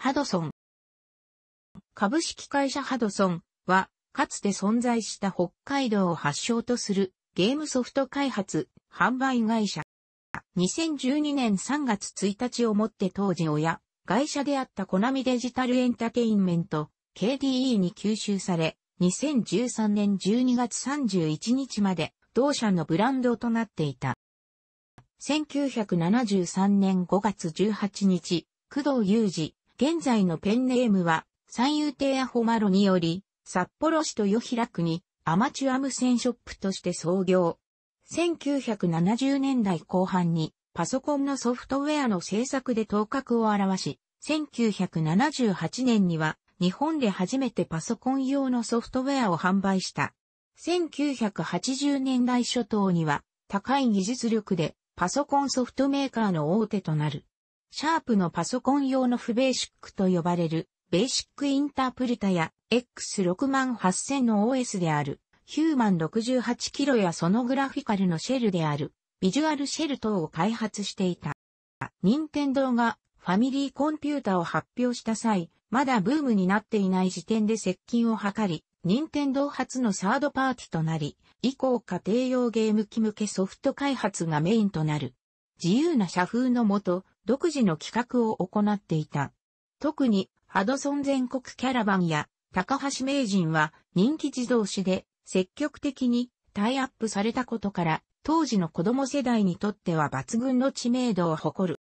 ハドソン。株式会社ハドソンは、かつて存在した北海道を発祥とするゲームソフト開発、販売会社。2012年3月1日をもって当時親、会社であったコナミデジタルエンタテインメント、KDE に吸収され、2013年12月31日まで同社のブランドとなっていた。1973年5月18日、工藤雄二、現在のペンネームは、三遊亭アホマロにより、札幌市豊平区にアマチュア無線ショップとして創業。1970年代後半にパソコンのソフトウェアの制作で頭角を表し、1978年には日本で初めてパソコン用のソフトウェアを販売した。1980年代初頭には高い技術力でパソコンソフトメーカーの大手となる。シャープのパソコン用の不ベーシックと呼ばれる、ベーシックインタープルタや X68000 の OS である、ヒューマン68キロやそのグラフィカルのシェルである、ビジュアルシェル等を開発していた。任天堂がファミリーコンピュータを発表した際、まだブームになっていない時点で接近を図り、任天堂初のサードパーティとなり、以降家庭用ゲーム機向けソフト開発がメインとなる。自由な社風のもと、独自の企画を行っていた。特に、ハドソン全国キャラバンや、高橋名人は人気自動車で積極的にタイアップされたことから、当時の子供世代にとっては抜群の知名度を誇る。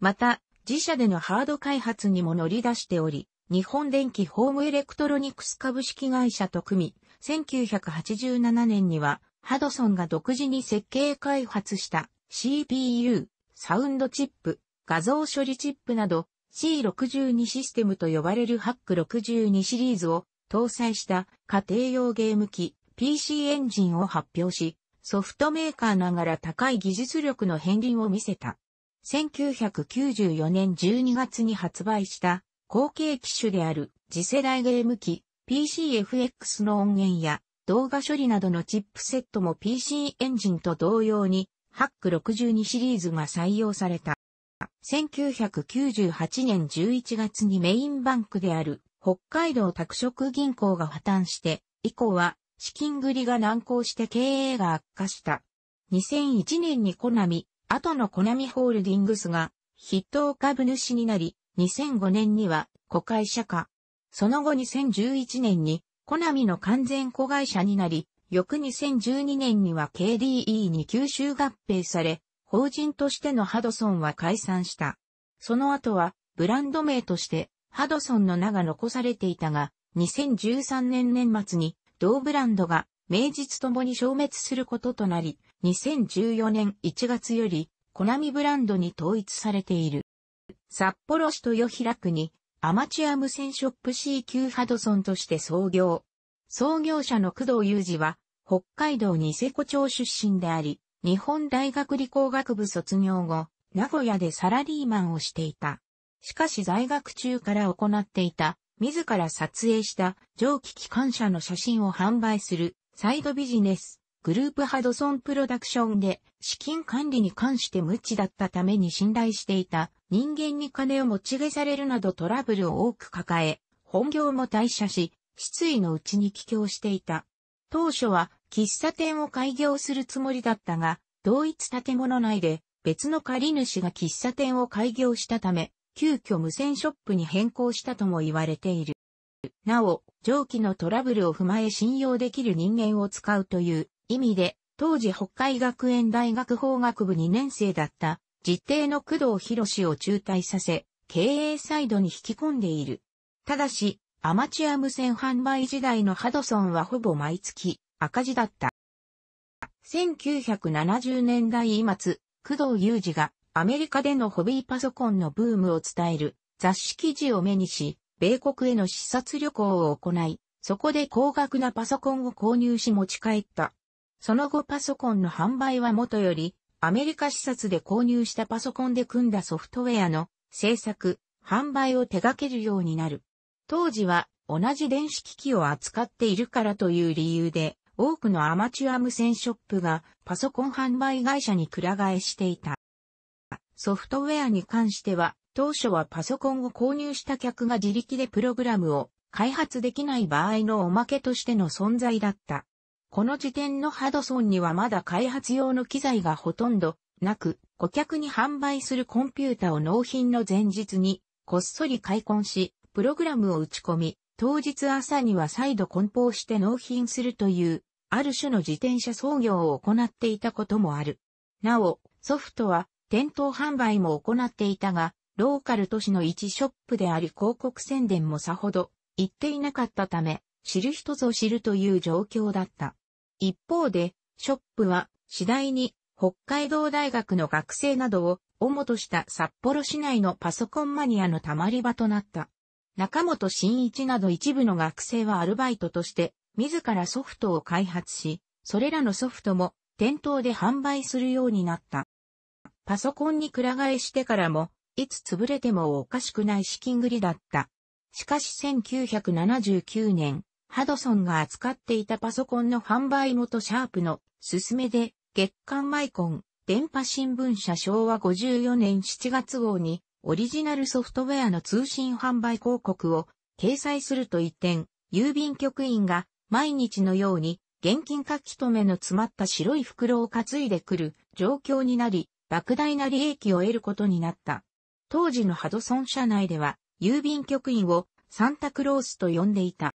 また、自社でのハード開発にも乗り出しており、日本電機ホームエレクトロニクス株式会社と組み、1987年には、ハドソンが独自に設計開発した CPU、サウンドチップ、画像処理チップなど C62 システムと呼ばれる HAC62 シリーズを搭載した家庭用ゲーム機 PC エンジンを発表し、ソフトメーカーながら高い技術力の片鱗を見せた。1994年12月に発売した後継機種である次世代ゲーム機 PCFX の音源や動画処理などのチップセットも PC エンジンと同様にハック62シリーズが採用された。1998年11月にメインバンクである北海道拓殖銀行が破綻して、以降は資金繰りが難航して経営が悪化した。2001年にコナミ、後のコナミホールディングスが筆頭株主になり、2005年には子会社化。その後2011年にコナミの完全子会社になり、翌2012年には KDE に吸収合併され、法人としてのハドソンは解散した。その後は、ブランド名として、ハドソンの名が残されていたが、2013年年末に、同ブランドが、名実ともに消滅することとなり、2014年1月より、コナミブランドに統一されている。札幌市豊平区に、アマチュア無線ショップ CQ ハドソンとして創業。創業者の工藤雄二は、北海道ニセコ町出身であり、日本大学理工学部卒業後、名古屋でサラリーマンをしていた。しかし在学中から行っていた、自ら撮影した蒸気機関車の写真を販売するサイドビジネス、グループハドソンプロダクションで資金管理に関して無知だったために信頼していた人間に金を持ち下されるなどトラブルを多く抱え、本業も退社し、失意のうちに帰郷していた。当初は喫茶店を開業するつもりだったが、同一建物内で別の借り主が喫茶店を開業したため、急遽無線ショップに変更したとも言われている。なお、上記のトラブルを踏まえ信用できる人間を使うという意味で、当時北海学園大学法学部2年生だった実定の工藤博士を中退させ、経営サイドに引き込んでいる。ただし、アマチュア無線販売時代のハドソンはほぼ毎月赤字だった。1970年代末、工藤祐二がアメリカでのホビーパソコンのブームを伝える雑誌記事を目にし、米国への視察旅行を行い、そこで高額なパソコンを購入し持ち帰った。その後パソコンの販売はもとより、アメリカ視察で購入したパソコンで組んだソフトウェアの制作、販売を手掛けるようになる。当時は同じ電子機器を扱っているからという理由で、多くのアマチュア無線ショップがパソコン販売会社にくら替えしていた。ソフトウェアに関しては、当初はパソコンを購入した客が自力でプログラムを開発できない場合のおまけとしての存在だった。この時点のハドソンにはまだ開発用の機材がほとんどなく、顧客に販売するコンピュータを納品の前日にこっそり開墾し、プログラムを打ち込み、当日朝には再度梱包して納品するという、ある種の自転車操業を行っていたこともある。なお、ソフトは店頭販売も行っていたが、ローカル都市の一ショップであり広告宣伝もさほど言っていなかったため、知る人ぞ知るという状況だった。一方で、ショップは次第に北海道大学の学生などを主とした札幌市内のパソコンマニアのたまり場となった。中本新一など一部の学生はアルバイトとして、自らソフトを開発し、それらのソフトも店頭で販売するようになった。パソコンにく替えしてからも、いつ潰れてもおかしくない資金繰りだった。しかし1979年、ハドソンが扱っていたパソコンの販売元シャープのすめで、月刊マイコン、電波新聞社昭和54年7月号に、オリジナルソフトウェアの通信販売広告を掲載すると一点、郵便局員が毎日のように現金書き留めの詰まった白い袋を担いでくる状況になり、莫大な利益を得ることになった。当時のハドソン社内では、郵便局員をサンタクロースと呼んでいた。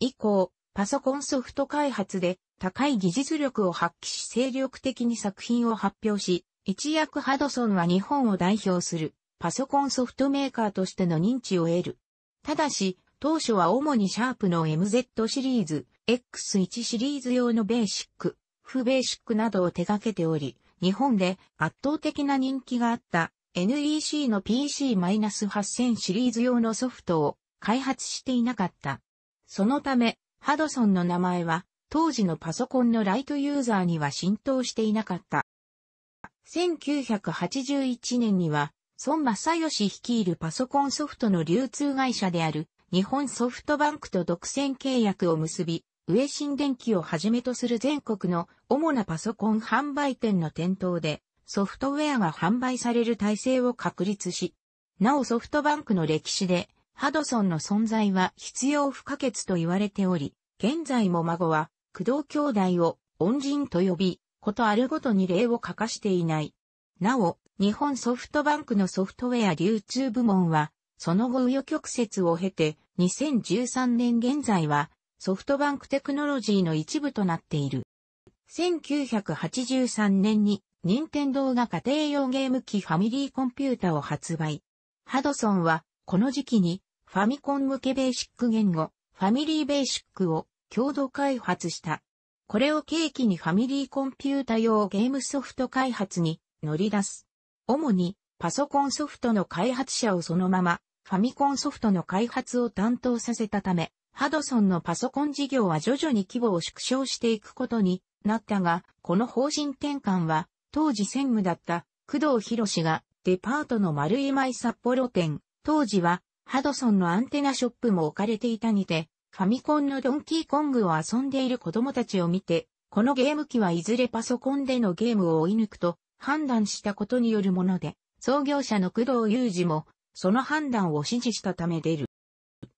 以降、パソコンソフト開発で高い技術力を発揮し精力的に作品を発表し、一躍ハドソンは日本を代表するパソコンソフトメーカーとしての認知を得る。ただし、当初は主にシャープの MZ シリーズ、X1 シリーズ用のベーシック、不ベーシックなどを手掛けており、日本で圧倒的な人気があった NEC の PC-8000 シリーズ用のソフトを開発していなかった。そのため、ハドソンの名前は当時のパソコンのライトユーザーには浸透していなかった。1981年には、孫正義率いるパソコンソフトの流通会社である日本ソフトバンクと独占契約を結び、上新電機をはじめとする全国の主なパソコン販売店の店頭でソフトウェアが販売される体制を確立し、なおソフトバンクの歴史でハドソンの存在は必要不可欠と言われており、現在も孫は駆動兄弟を恩人と呼び、ことあるごとに例を欠かしていない。なお、日本ソフトバンクのソフトウェア流通部門は、その後紆余曲折を経て、2013年現在は、ソフトバンクテクノロジーの一部となっている。1983年に、任天堂が家庭用ゲーム機ファミリーコンピュータを発売。ハドソンは、この時期に、ファミコン向けベーシック言語、ファミリーベーシックを共同開発した。これを契機にファミリーコンピュータ用ゲームソフト開発に乗り出す。主にパソコンソフトの開発者をそのままファミコンソフトの開発を担当させたため、ハドソンのパソコン事業は徐々に規模を縮小していくことになったが、この方針転換は当時専務だった工藤博士がデパートの丸井舞札幌店、当時はハドソンのアンテナショップも置かれていたにて、ファミコンのドンキーコングを遊んでいる子供たちを見て、このゲーム機はいずれパソコンでのゲームを追い抜くと判断したことによるもので、創業者の工藤雄二も、その判断を支持したため出る。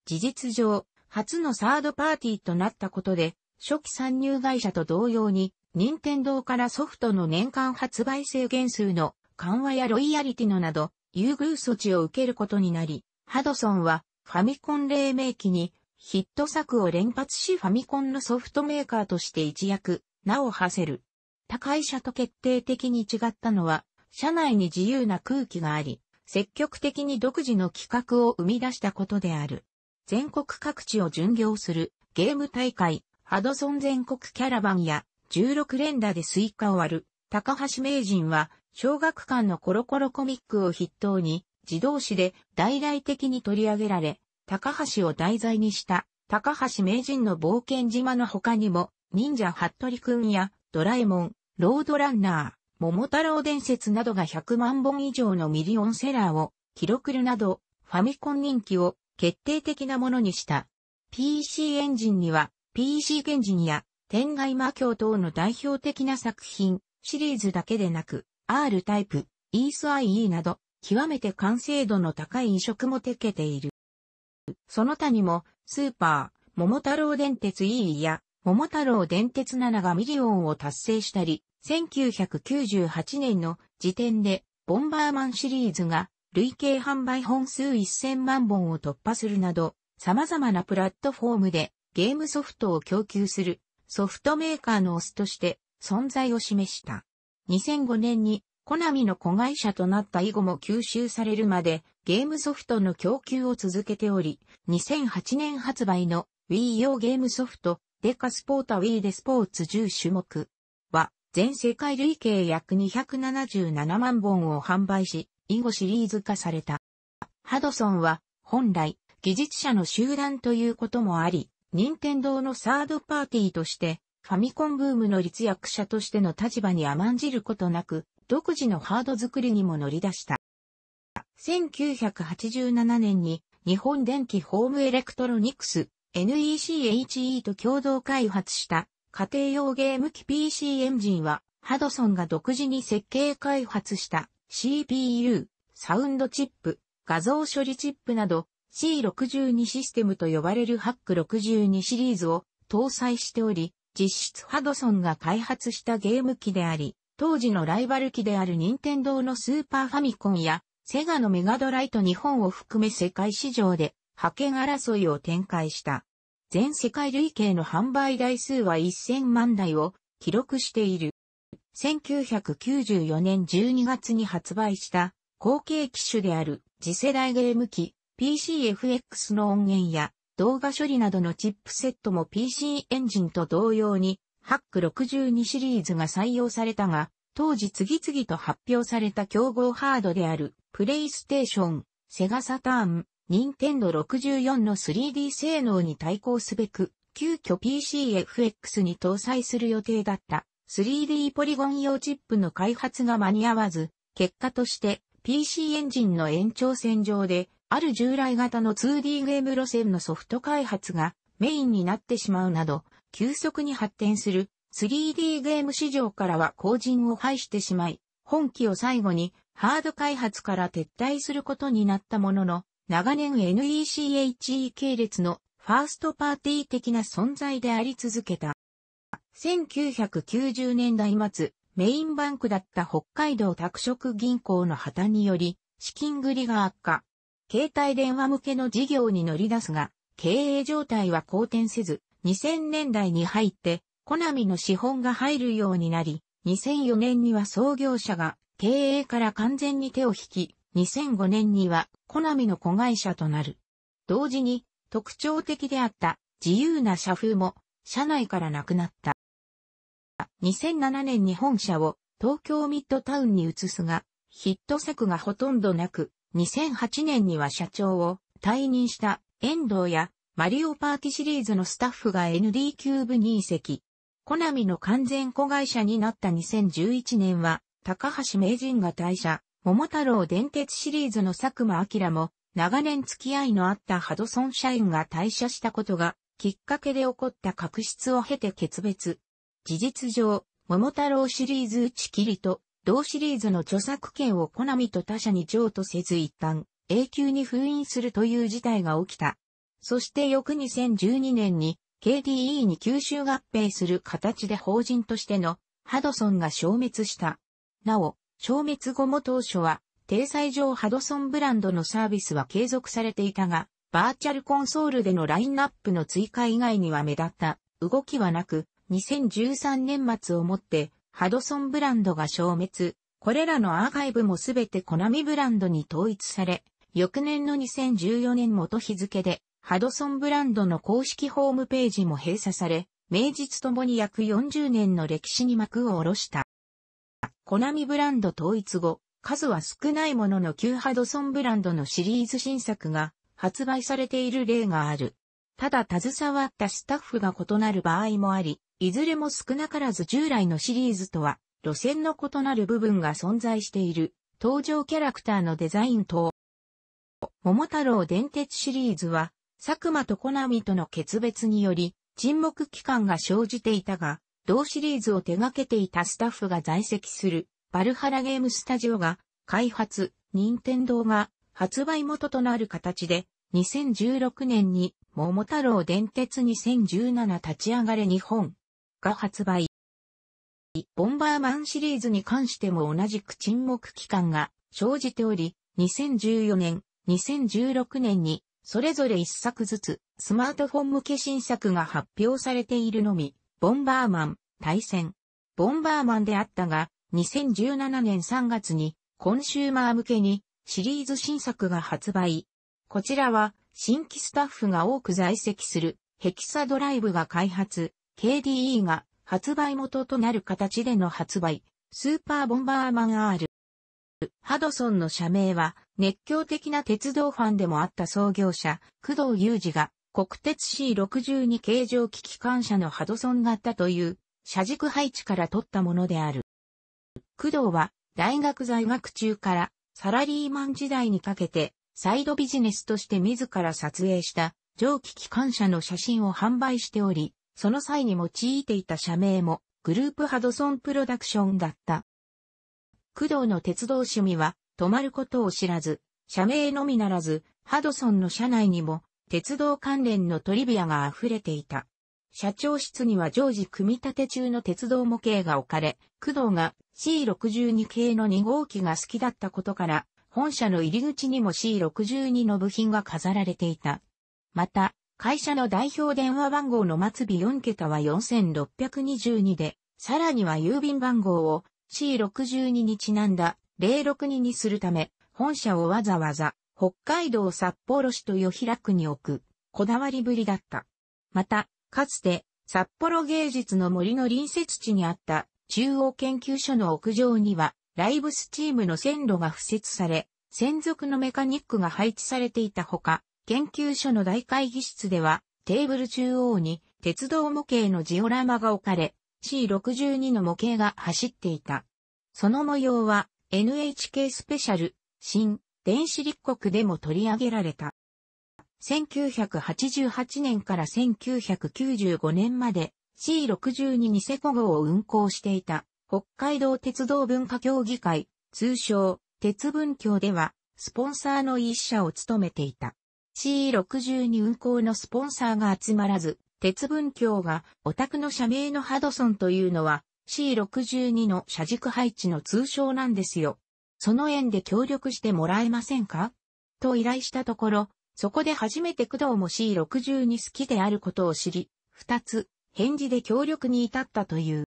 事実上、初のサードパーティーとなったことで、初期参入会社と同様に、任天堂からソフトの年間発売制限数の緩和やロイヤリティのなど、優遇措置を受けることになり、ハドソンはファミコン黎明期にヒット作を連発しファミコンのソフトメーカーとして一躍、名を馳せる。他会社と決定的に違ったのは、社内に自由な空気があり、積極的に独自の企画を生み出したことである。全国各地を巡業するゲーム大会、ハドソン全国キャラバンや16連打でスイカを割る高橋名人は小学館のコロコロコミックを筆頭に自動詞で大々的に取り上げられ、高橋を題材にした高橋名人の冒険島の他にも、忍者服部くんやドラえもん、ロードランナー、桃太郎伝説などが100万本以上のミリオンセラーを記録るなど、ファミコン人気を決定的なものにした。PC エンジンには、PC ンジンや天外魔教等の代表的な作品、シリーズだけでなく、R タイプ、イース IE など、極めて完成度の高い移植も手けている。その他にも、スーパー、桃太郎電鉄 E や、桃太郎電鉄7がミリオンを達成したり、1998年の時点で、ボンバーマンシリーズが、累計販売本数1000万本を突破するなど、様々なプラットフォームでゲームソフトを供給するソフトメーカーのオスとして存在を示した。2005年にコナミの子会社となった以後も吸収されるまでゲームソフトの供給を続けており、2008年発売の Wii 用ゲームソフトデカスポータ Wii でスポーツ10種目は全世界累計約277万本を販売し、以後シリーズ化された。ハドソンは本来技術者の集団ということもあり、任天堂のサードパーティーとしてファミコンブームの立役者としての立場に甘んじることなく、独自のハード作りにも乗り出した。1987年に日本電気ホームエレクトロニクス NECHE と共同開発した家庭用ゲーム機 PC エンジンはハドソンが独自に設計開発した CPU、サウンドチップ、画像処理チップなど C62 システムと呼ばれるハック62シリーズを搭載しており、実質ハドソンが開発したゲーム機であり、当時のライバル機である任天堂のスーパーファミコンや、セガのメガドライト日本を含め世界市場で派遣争いを展開した。全世界累計の販売台数は1000万台を記録している。1994年12月に発売した後継機種である次世代ゲーム機 PCFX の音源や動画処理などのチップセットも PC エンジンと同様にハック62シリーズが採用されたが、当時次々と発表された競合ハードである、プレイステーション、セガサターン、ニンテンド64の 3D 性能に対抗すべく、急遽 PCFX に搭載する予定だった 3D ポリゴン用チップの開発が間に合わず、結果として PC エンジンの延長線上で、ある従来型の 2D ゲーム路線のソフト開発がメインになってしまうなど、急速に発展する 3D ゲーム市場からは後陣を排してしまい、本機を最後にハード開発から撤退することになったものの、長年 NECHE 系列のファーストパーティー的な存在であり続けた。1990年代末、メインバンクだった北海道拓殖銀行の破綻により、資金繰りが悪化。携帯電話向けの事業に乗り出すが、経営状態は好転せず、2000年代に入って、コナミの資本が入るようになり、2004年には創業者が経営から完全に手を引き、2005年にはコナミの子会社となる。同時に特徴的であった自由な社風も社内からなくなった。2007年に本社を東京ミッドタウンに移すが、ヒット作がほとんどなく、2008年には社長を退任した遠藤やマリオパーティシリーズのスタッフが ND キューブに移籍。コナミの完全子会社になった2011年は、高橋名人が退社、桃太郎電鉄シリーズの佐久間明も、長年付き合いのあったハドソン社員が退社したことが、きっかけで起こった確執を経て決別。事実上、桃太郎シリーズ打ち切りと、同シリーズの著作権をコナミと他社に譲渡せず一旦、永久に封印するという事態が起きた。そして翌2012年に KDE に吸収合併する形で法人としてのハドソンが消滅した。なお、消滅後も当初は、定裁上ハドソンブランドのサービスは継続されていたが、バーチャルコンソールでのラインナップの追加以外には目立った動きはなく、2013年末をもってハドソンブランドが消滅。これらのアーカイブもすべてコナミブランドに統一され、翌年の2014年元日付でハドソンブランドの公式ホームページも閉鎖され、名実ともに約40年の歴史に幕を下ろした。コナミブランド統一後、数は少ないものの旧ハドソンブランドのシリーズ新作が発売されている例がある。ただ携わったスタッフが異なる場合もあり、いずれも少なからず従来のシリーズとは路線の異なる部分が存在している登場キャラクターのデザイン等。桃太郎電鉄シリーズは佐久間とコナミとの決別により、沈黙期間が生じていたが、同シリーズを手掛けていたスタッフが在籍する、バルハラゲームスタジオが、開発、任天堂が、発売元となる形で、2016年に、桃太郎電鉄2017立ち上がれ日本が発売。ボンバーマンシリーズに関しても同じく沈黙期間が生じており、2014年、2016年にそれぞれ一作ずつ、スマートフォン向け新作が発表されているのみ、ボンバーマン、対戦。ボンバーマンであったが、2017年3月に、コンシューマー向けに、シリーズ新作が発売。こちらは、新規スタッフが多く在籍する、ヘキサドライブが開発、KDE が発売元となる形での発売、スーパーボンバーマン R。ハドソンの社名は、熱狂的な鉄道ファンでもあった創業者、工藤祐二が、国鉄 C62 形状機機関車のハドソン型という、車軸配置から取ったものである。工藤は、大学在学中から、サラリーマン時代にかけて、サイドビジネスとして自ら撮影した、蒸気機関車の写真を販売しており、その際に用いていた社名も、グループハドソンプロダクションだった。工藤の鉄道趣味は止まることを知らず、社名のみならず、ハドソンの社内にも鉄道関連のトリビアが溢れていた。社長室には常時組み立て中の鉄道模型が置かれ、工藤が C62 系の2号機が好きだったことから、本社の入り口にも C62 の部品が飾られていた。また、会社の代表電話番号の末尾4桁は4622で、さらには郵便番号を C62 にちなんだ062にするため、本社をわざわざ北海道札幌市と与平区に置く、こだわりぶりだった。また、かつて札幌芸術の森の隣接地にあった中央研究所の屋上にはライブスチームの線路が付設され、専属のメカニックが配置されていたほか、研究所の大会議室ではテーブル中央に鉄道模型のジオラマが置かれ、C62 の模型が走っていた。その模様は NHK スペシャル、新、電子立国でも取り上げられた。1988年から1995年まで C62 ニセコ号を運行していた北海道鉄道文化協議会、通称鉄文協ではスポンサーの一社を務めていた。C62 運行のスポンサーが集まらず鉄分鏡がオタクの社名のハドソンというのは C62 の車軸配置の通称なんですよ。その縁で協力してもらえませんかと依頼したところ、そこで初めて工藤も C62 好きであることを知り、二つ、返事で協力に至ったという。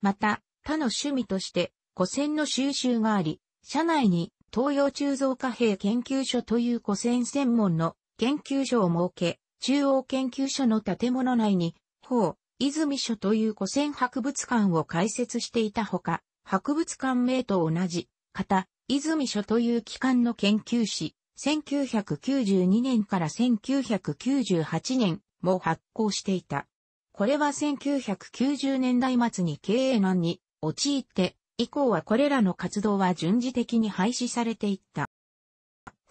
また、他の趣味として、古銭の収集があり、社内に東洋鋳造貨幣研究所という古銭専門の研究所を設け、中央研究所の建物内に、法、泉所という古戦博物館を開設していたほか、博物館名と同じ、方、泉所という機関の研究士、1992年から1998年も発行していた。これは1990年代末に経営難に陥って、以降はこれらの活動は順次的に廃止されていった。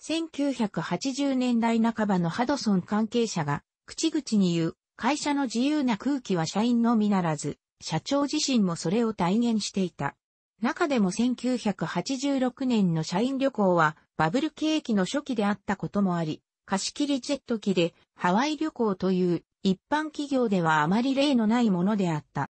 1980年代半ばのハドソン関係者が、口々に言う、会社の自由な空気は社員のみならず、社長自身もそれを体現していた。中でも1986年の社員旅行は、バブル景気の初期であったこともあり、貸し切りジェット機でハワイ旅行という一般企業ではあまり例のないものであった。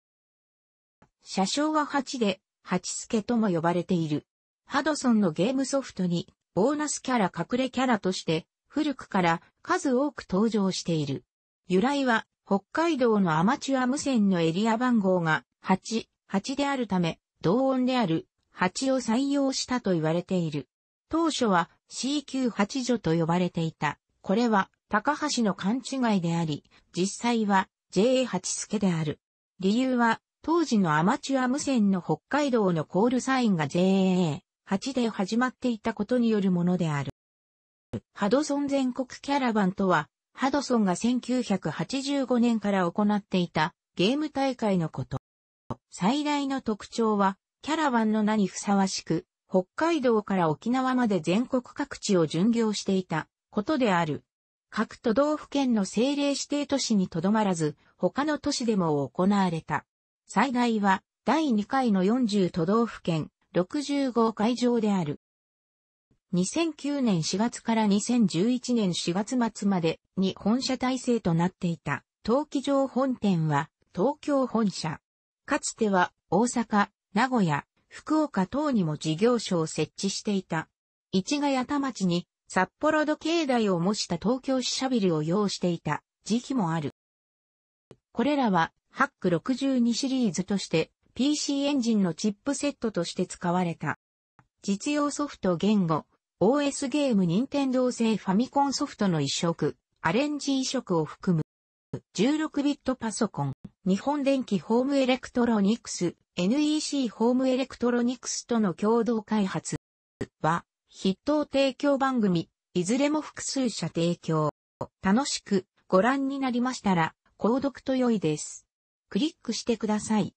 車掌は8で、8助とも呼ばれている。ハドソンのゲームソフトにボーナスキャラ隠れキャラとして古くから数多く登場している。由来は北海道のアマチュア無線のエリア番号が8、8であるため同音である8を採用したと言われている。当初は CQ8 女と呼ばれていた。これは高橋の勘違いであり、実際は JA8 助である。理由は当時のアマチュア無線の北海道のコールサインが JA 8で始まっていたことによるものである。ハドソン全国キャラバンとは、ハドソンが1985年から行っていたゲーム大会のこと。最大の特徴は、キャラバンの名にふさわしく、北海道から沖縄まで全国各地を巡業していたことである。各都道府県の政令指定都市にとどまらず、他の都市でも行われた。最大は、第2回の40都道府県、65会場である。2009年4月から2011年4月末までに本社体制となっていた、陶器場本店は東京本社。かつては大阪、名古屋、福岡等にも事業所を設置していた。市ヶ谷田町に札幌土境内を模した東京支社ビルを用していた時期もある。これらはハック62シリーズとして PC エンジンのチップセットとして使われた。実用ソフト言語、OS ゲーム任天堂製ファミコンソフトの移植、アレンジ移植を含む。16ビットパソコン、日本電機ホームエレクトロニクス、NEC ホームエレクトロニクスとの共同開発は、筆頭提供番組、いずれも複数社提供。楽しくご覧になりましたら、購読と良いです。クリックしてください。